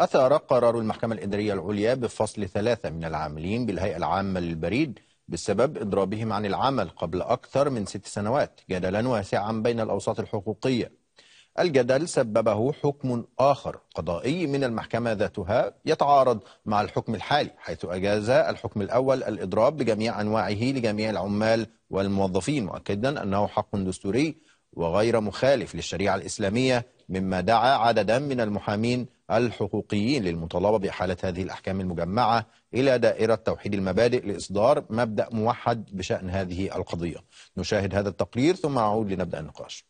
أثار قرار المحكمة الإدارية العليا بفصل ثلاثة من العاملين بالهيئة العامة للبريد بسبب إضرابهم عن العمل قبل أكثر من ست سنوات جدلا واسعا بين الأوساط الحقوقية الجدل سببه حكم آخر قضائي من المحكمة ذاتها يتعارض مع الحكم الحالي حيث أجاز الحكم الأول الإضراب بجميع أنواعه لجميع العمال والموظفين مؤكدا أنه حق دستوري وغير مخالف للشريعة الإسلامية مما دعا عددا من المحامين الحقوقيين للمطالبة بإحالة هذه الأحكام المجمعة إلى دائرة توحيد المبادئ لإصدار مبدأ موحد بشأن هذه القضية نشاهد هذا التقرير ثم أعود لنبدأ النقاش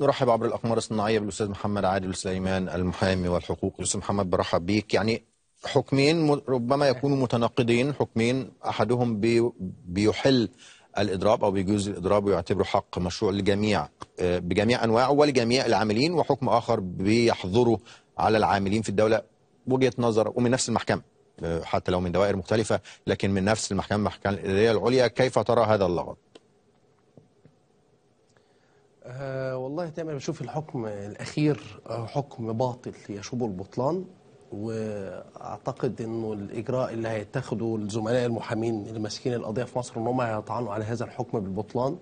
نرحب عبر الاقمار الصناعيه بالاستاذ محمد عادل سليمان المحامي والحقوق الاستاذ محمد برحب بيك يعني حكمين ربما يكونوا متناقضين حكمين احدهم بي بيحل الاضراب او بيجوز الاضراب ويعتبره حق مشروع لجميع آه، بجميع انواعه ولجميع العاملين وحكم اخر بيحظره على العاملين في الدوله وجهه نظر ومن نفس المحكمه آه، حتى لو من دوائر مختلفه لكن من نفس المحكمه المحكمه الاداريه العليا كيف ترى هذا اللغط؟ آه والله تمام بشوف الحكم الاخير آه، حكم باطل يشوب البطلان واعتقد انه الاجراء اللي هيتاخده الزملاء المحامين اللي ماسكين القضيه في مصر ان هم هيطعنوا على هذا الحكم بالبطلان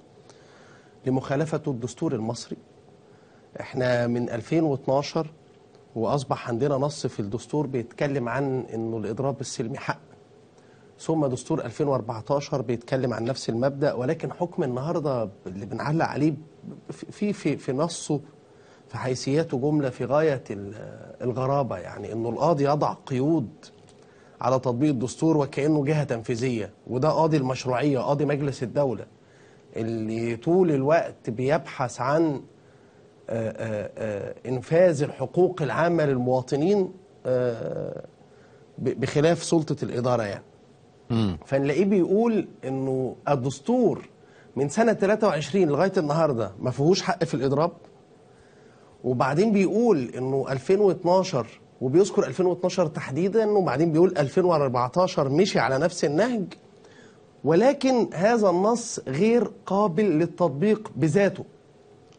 لمخالفته الدستور المصري احنا من 2012 واصبح عندنا نص في الدستور بيتكلم عن انه الاضراب السلمي حق ثم دستور 2014 بيتكلم عن نفس المبدا ولكن حكم النهارده اللي بنعلق عليه في في في نصه في حيثياته جملة في غاية الغرابة يعني أنه القاضي يضع قيود على تطبيق الدستور وكأنه جهة تنفيذية وده قاضي المشروعية قاضي مجلس الدولة اللي طول الوقت بيبحث عن آه، آه، آه، إنفاذ الحقوق العامة للمواطنين بخلاف سلطة الإدارة يعني فنلاقيه بيقول أنه الدستور من سنة 23 لغاية النهاردة ما فيهوش حق في الإضراب وبعدين بيقول إنه 2012 وبيذكر 2012 تحديدا وبعدين بيقول 2014 مشي على نفس النهج ولكن هذا النص غير قابل للتطبيق بذاته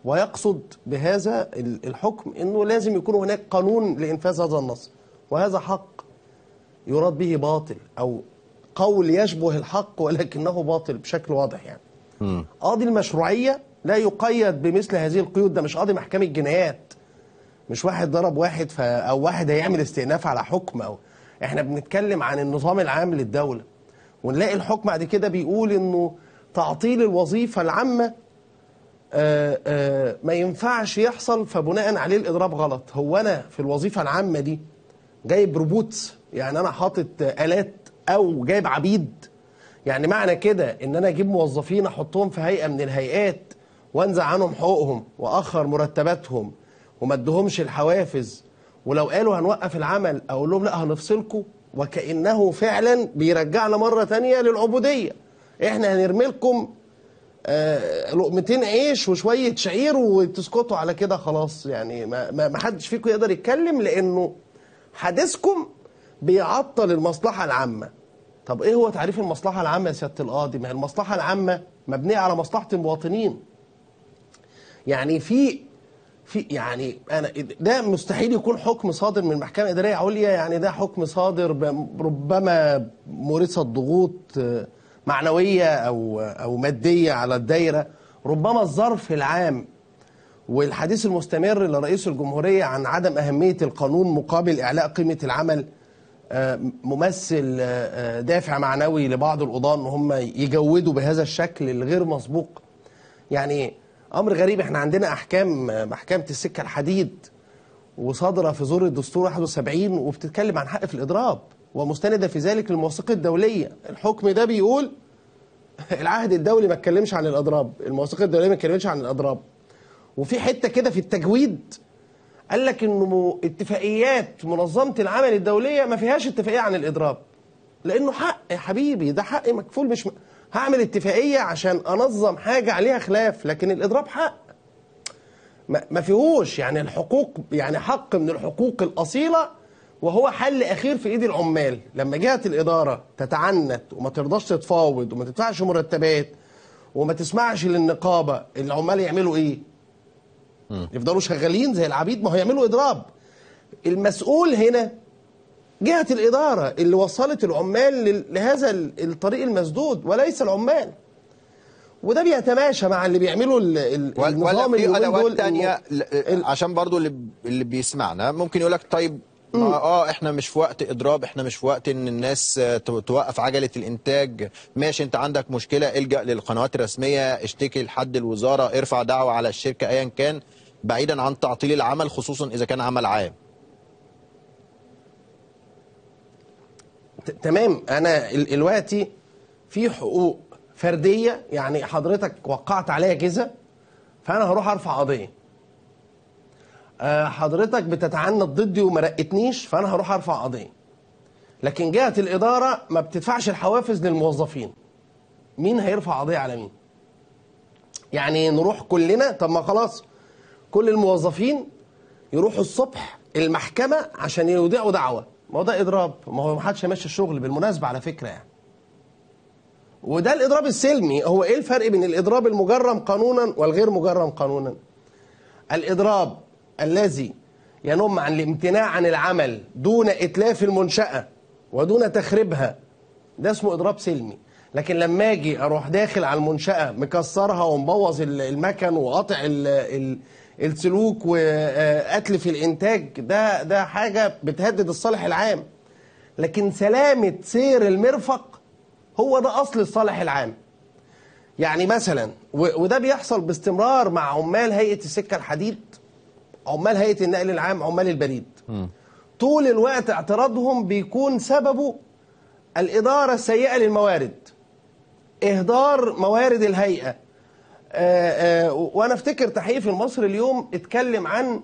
ويقصد بهذا الحكم أنه لازم يكون هناك قانون لإنفاذ هذا النص وهذا حق يراد به باطل أو قول يشبه الحق ولكنه باطل بشكل واضح يعني قاضي المشروعية لا يقيد بمثل هذه القيود ده مش قاضي محكمة جنايات مش واحد ضرب واحد أو واحد هيعمل استئناف على حكم أو احنا بنتكلم عن النظام العام للدولة ونلاقي الحكم بعد كده بيقول انه تعطيل الوظيفة العامة آآ آه، آآ آه، ما ينفعش يحصل فبناء عليه الإضراب غلط هو أنا في الوظيفة العامة دي جايب روبوتس يعني أنا حاطط آلات أو جايب عبيد يعني معنى كده ان انا اجيب موظفين احطهم في هيئه من الهيئات وانزع عنهم حقوقهم واخر مرتباتهم وما ادهمش الحوافز ولو قالوا هنوقف العمل اقول لهم لا هنفصلكم وكانه فعلا بيرجعنا مره ثانيه للعبوديه احنا هنرمي لكم آه لقمتين عيش وشويه شعير وتسكتوا على كده خلاص يعني ما, ما حدش فيكم يقدر يتكلم لانه حديثكم بيعطل المصلحه العامه طب ايه هو تعريف المصلحه العامه يا سياده القاضي؟ ما هي المصلحه العامه مبنيه على مصلحه المواطنين. يعني في في يعني انا ده مستحيل يكون حكم صادر من محكمه اداريه عليا يعني ده حكم صادر ربما مورست ضغوط آه، معنويه او او ماديه على الدايره ربما الظرف العام والحديث المستمر لرئيس الجمهوريه عن عدم اهميه القانون مقابل اعلاء قيمه العمل ممثل آه، آه، دافع معنوي لبعض القضاة ان هم يجودوا بهذا الشكل الغير مسبوق يعني امر غريب احنا عندنا احكام محكمة آه، السكة الحديد وصادرة في زور الدستور 71 وبتتكلم عن حق في الاضراب ومستندة في ذلك للمواثيق الدولية الحكم ده بيقول العهد الدولي ما اتكلمش عن الاضراب المواثيق الدولية ما اتكلمتش عن الاضراب وفي حتة كده في التجويد قال لك انه اتفاقيات منظمه العمل الدوليه ما فيهاش اتفاقيه عن الاضراب لانه حق يا حبيبي ده حق مكفول مش م... هعمل اتفاقيه عشان انظم حاجه عليها خلاف لكن الاضراب حق ما, ما فيهوش يعني الحقوق يعني حق من الحقوق الاصيله وهو حل اخير في ايد العمال لما جهه الاداره تتعنت وما ترضاش تتفاوض وما تدفعش مرتبات وما تسمعش للنقابه العمال يعملوا ايه يفضلوا شغالين زي العبيد ما هو يعملوا اضراب المسؤول هنا جهة الإدارة اللي وصلت العمال لهذا الطريق المسدود وليس العمال وده بيتماشى مع اللي بيعملوا النظام اللي ادوات تانية عشان برضو اللي اللي بيسمعنا ممكن يقول لك طيب اه احنا مش في وقت اضراب احنا مش في وقت ان الناس توقف عجله الانتاج ماشي انت عندك مشكله الجا للقنوات الرسميه اشتكي لحد الوزاره ارفع دعوه على الشركه ايا كان بعيدا عن تعطيل العمل خصوصا إذا كان عمل عام تمام أنا دلوقتي في حقوق فردية يعني حضرتك وقعت عليها كذا فأنا هروح أرفع قضية آه، حضرتك بتتعنت ضدي وما رقتنيش فأنا هروح أرفع قضية لكن جهة الإدارة ما بتدفعش الحوافز للموظفين مين هيرفع قضية على مين يعني نروح كلنا طب ما خلاص كل الموظفين يروحوا الصبح المحكمة عشان يودعوا دعوة ما هو ده إضراب ما هو ما حدش الشغل بالمناسبة على فكرة يعني وده الإضراب السلمي هو إيه الفرق بين الإضراب المجرم قانونا والغير مجرم قانونا الإضراب الذي ينم عن الامتناع عن العمل دون إتلاف المنشأة ودون تخريبها ده اسمه إضراب سلمي لكن لما اجي اروح داخل على المنشاه مكسرها ومبوظ المكن وقاطع السلوك وقتل في الانتاج ده ده حاجه بتهدد الصالح العام لكن سلامه سير المرفق هو ده اصل الصالح العام يعني مثلا وده بيحصل باستمرار مع عمال هيئه السكه الحديد عمال هيئه النقل العام عمال البريد طول الوقت اعتراضهم بيكون سببه الاداره السيئه للموارد اهدار موارد الهيئه آه، آه، وانا افتكر تحقيق في المصري اليوم اتكلم عن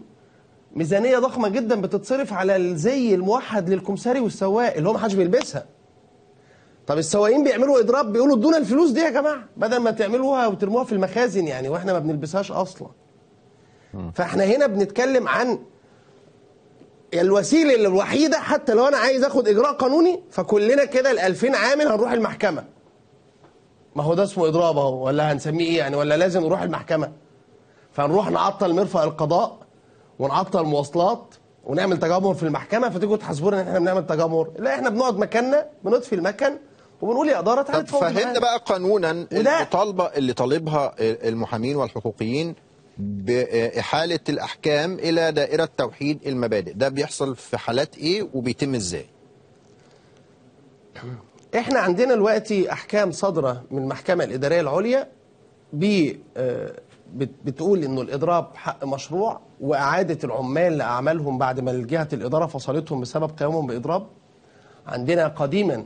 ميزانيه ضخمه جدا بتتصرف على الزي الموحد للكمساري والسواق اللي هو ما حدش بيلبسها طب السواقين بيعملوا اضراب بيقولوا ادونا الفلوس دي يا جماعه بدل ما تعملوها وترموها في المخازن يعني واحنا ما بنلبسهاش اصلا فاحنا هنا بنتكلم عن الوسيله الوحيده حتى لو انا عايز اخد اجراء قانوني فكلنا كده ال 2000 عامل هنروح المحكمه ما هو ده اسمه اضراب اهو ولا هنسميه ايه يعني ولا لازم نروح المحكمه فنروح نعطل مرفأ القضاء ونعطل المواصلات ونعمل تجمهر في المحكمه فتيجوا تحاسبونا ان احنا بنعمل تجمهر لا احنا بنقعد مكاننا بنطفي المكن وبنقول يا اداره تعالى طب فهمنا بقى قانونا المطالبه اللي طالبها المحامين والحقوقيين بإحالة الأحكام إلى دائرة توحيد المبادئ ده بيحصل في حالات إيه وبيتم إزاي احنا عندنا دلوقتي احكام صادره من المحكمه الاداريه العليا آه، بتقول انه الاضراب حق مشروع واعاده العمال لاعمالهم بعد ما جهه الاداره فصلتهم بسبب قيامهم باضراب عندنا قديما آه،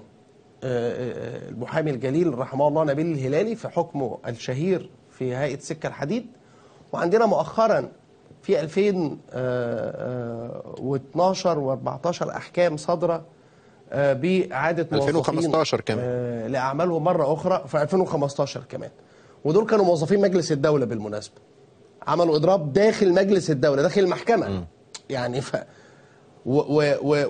آه، المحامي الجليل رحمه الله نبيل الهلالي في حكمه الشهير في هيئه سكه الحديد وعندنا مؤخرا في 2012 و14 احكام صادره آه، باعاده 2015 كمان آه، لاعمالهم مره اخرى في 2015 كمان ودول كانوا موظفين مجلس الدوله بالمناسبه عملوا اضراب داخل مجلس الدوله داخل المحكمه م. يعني ف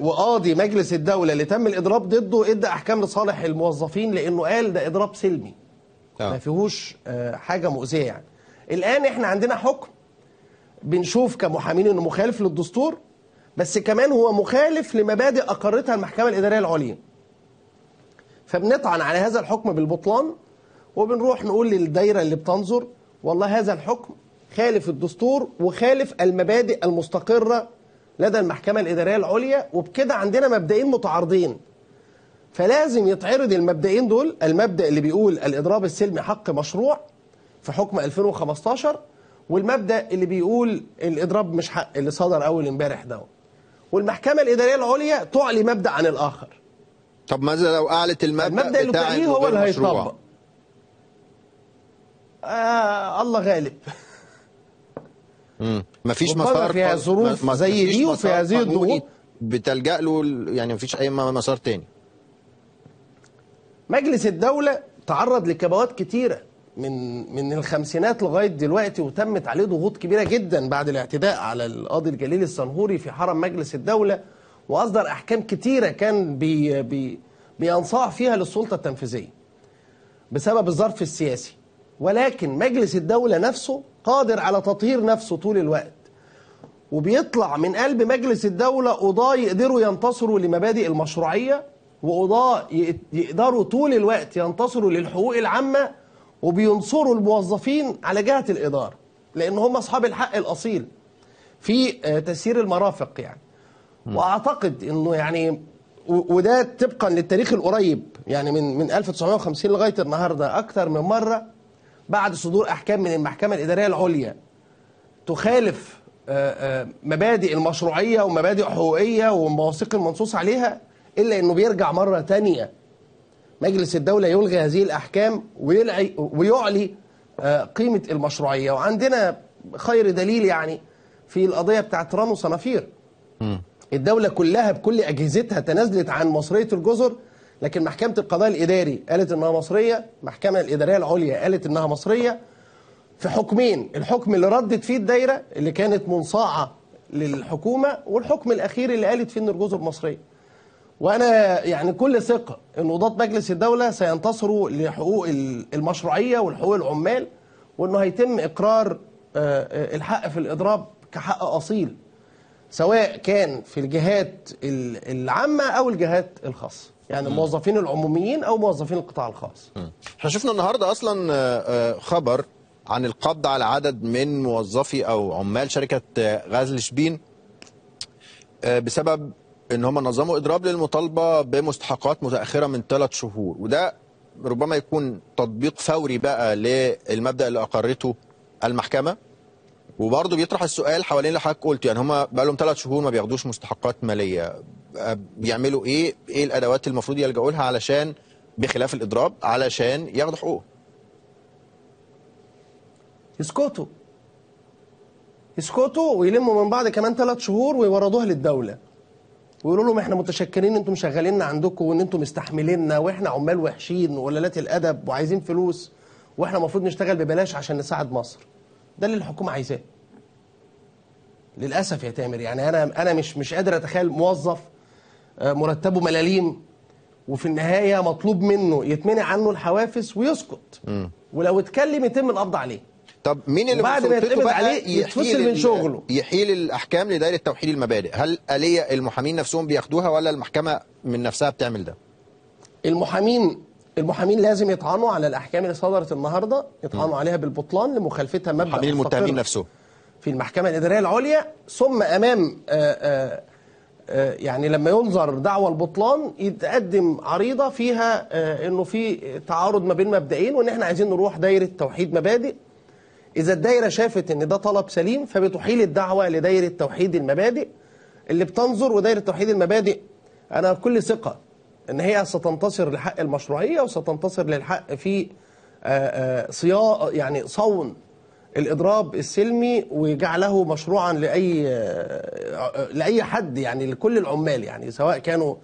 وقاضي مجلس الدوله اللي تم الاضراب ضده ادى احكام لصالح الموظفين لانه قال ده اضراب سلمي آه. ما فيهوش حاجه مؤذيه يعني الان احنا عندنا حكم بنشوف كمحامين انه مخالف للدستور بس كمان هو مخالف لمبادئ أقرتها المحكمة الإدارية العليا فبنطعن على هذا الحكم بالبطلان وبنروح نقول للدايرة اللي بتنظر والله هذا الحكم خالف الدستور وخالف المبادئ المستقرة لدى المحكمة الإدارية العليا وبكده عندنا مبدئين متعارضين فلازم يتعرض المبدئين دول المبدأ اللي بيقول الإضراب السلمي حق مشروع في حكم 2015 والمبدأ اللي بيقول الإضراب مش حق اللي صدر أول امبارح دوت والمحكمه الاداريه العليا تعلي مبدا عن الاخر طب ماذا لو اعلت المبدا المبدا اللي بتاعي هو اللي هيطبق آه الله غالب ما مفيش مسار في ظروف زي دي وفي هذه الظروف بتلجا له يعني مفيش اي مسار تاني مجلس الدوله تعرض لكبوات كتيره من من الخمسينات لغايه دلوقتي وتمت عليه ضغوط كبيره جدا بعد الاعتداء على القاضي الجليل الصنهوري في حرم مجلس الدوله واصدر احكام كتيره كان بي بي بينصاع فيها للسلطه التنفيذيه بسبب الظرف السياسي ولكن مجلس الدوله نفسه قادر على تطهير نفسه طول الوقت وبيطلع من قلب مجلس الدوله قضاه يقدروا ينتصروا لمبادئ المشروعيه وقضاه يقدروا طول الوقت ينتصروا للحقوق العامه وبينصروا الموظفين على جهة الإدارة لأن هم أصحاب الحق الأصيل في آه، تسيير المرافق يعني م. وأعتقد أنه يعني وده طبقا للتاريخ القريب يعني من من 1950 لغايه النهارده اكثر من مره بعد صدور احكام من المحكمه الاداريه العليا تخالف آه، آه، مبادئ المشروعيه ومبادئ حقوقيه والمواثيق المنصوص عليها الا انه بيرجع مره ثانيه مجلس الدولة يلغي هذه الأحكام ويلعي ويعلي آه، قيمة المشروعية وعندنا خير دليل يعني في القضية بتاعت رامو صنافير الدولة كلها بكل أجهزتها تنازلت عن مصرية الجزر لكن محكمة القضاء الإداري قالت إنها مصرية المحكمة الإدارية العليا قالت إنها مصرية في حكمين الحكم اللي ردت فيه الدايرة اللي كانت منصاعة للحكومة والحكم الأخير اللي قالت فيه إن الجزر مصرية وانا يعني كل ثقه ان قضاه مجلس الدوله سينتصروا لحقوق المشروعيه والحقوق العمال وانه هيتم اقرار آه، آه، الحق في الاضراب كحق اصيل سواء كان في الجهات العامه او الجهات الخاصه يعني الموظفين العموميين او موظفين القطاع الخاص احنا شفنا النهارده اصلا آه، خبر عن القبض على عدد من موظفي او عمال شركه غزل شبين بسبب ان هم نظموا اضراب للمطالبه بمستحقات متاخره من ثلاث شهور وده ربما يكون تطبيق فوري بقى للمبدا اللي اقرته المحكمه وبرضه بيطرح السؤال حوالين اللي حضرتك قلت يعني هم بقى لهم ثلاث شهور ما بياخدوش مستحقات ماليه بيعملوا ايه؟ ايه الادوات المفروض يلجؤوا لها علشان بخلاف الاضراب علشان ياخدوا حقوقهم؟ يسكتوا يسكتوا ويلموا من بعد كمان ثلاث شهور ويوردوها للدوله ويقولوا لهم احنا متشكرين انتم شغاليننا عندكم وان انتم مستحمليننا واحنا عمال وحشين وقلالات الادب وعايزين فلوس واحنا المفروض نشتغل ببلاش عشان نساعد مصر ده اللي الحكومه عايزاه للاسف يا تامر يعني انا انا مش مش قادر اتخيل موظف آه، مرتبه ملاليم وفي النهايه مطلوب منه يتمنع عنه الحوافز ويسكت ولو اتكلم يتم القبض عليه طب مين اللي بعد ما يتقبض عليه يتفصل من شغله يحيل الاحكام لدائره توحيد المبادئ هل اليه المحامين نفسهم بياخدوها ولا المحكمه من نفسها بتعمل ده المحامين المحامين لازم يطعنوا على الاحكام اللي صدرت النهارده يطعنوا عليها بالبطلان لمخالفتها مبدا المحامين المتهمين نفسهم في المحكمه الاداريه العليا ثم امام آآ آه، آآ آه، آه، يعني لما ينظر دعوى البطلان يتقدم عريضه فيها انه في تعارض ما بين مبدئين وان احنا عايزين نروح دايره توحيد مبادئ إذا الدايرة شافت إن ده طلب سليم فبتحيل الدعوة لدايرة توحيد المبادئ اللي بتنظر ودايرة توحيد المبادئ أنا بكل ثقة إن هي ستنتصر لحق المشروعية وستنتصر للحق في آه، آه، صيا يعني صون الإضراب السلمي وجعله مشروعا لأي آه، لأي حد يعني لكل العمال يعني سواء كانوا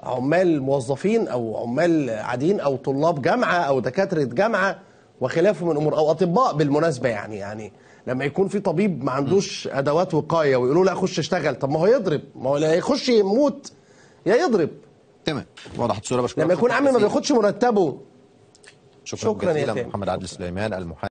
عمال موظفين أو عمال عاديين أو طلاب جامعة أو دكاترة جامعة وخلافه من امور او اطباء بالمناسبه يعني يعني لما يكون في طبيب ما عندوش ادوات وقايه ويقولوا له اخش اشتغل طب ما هو يضرب ما هو لا يخش يموت يا يضرب تمام وضحت الصوره بشكرك لما يكون عمي ما بياخدش مرتبه شكرا, شكرا جزيلا محمد عادل سليمان المحامي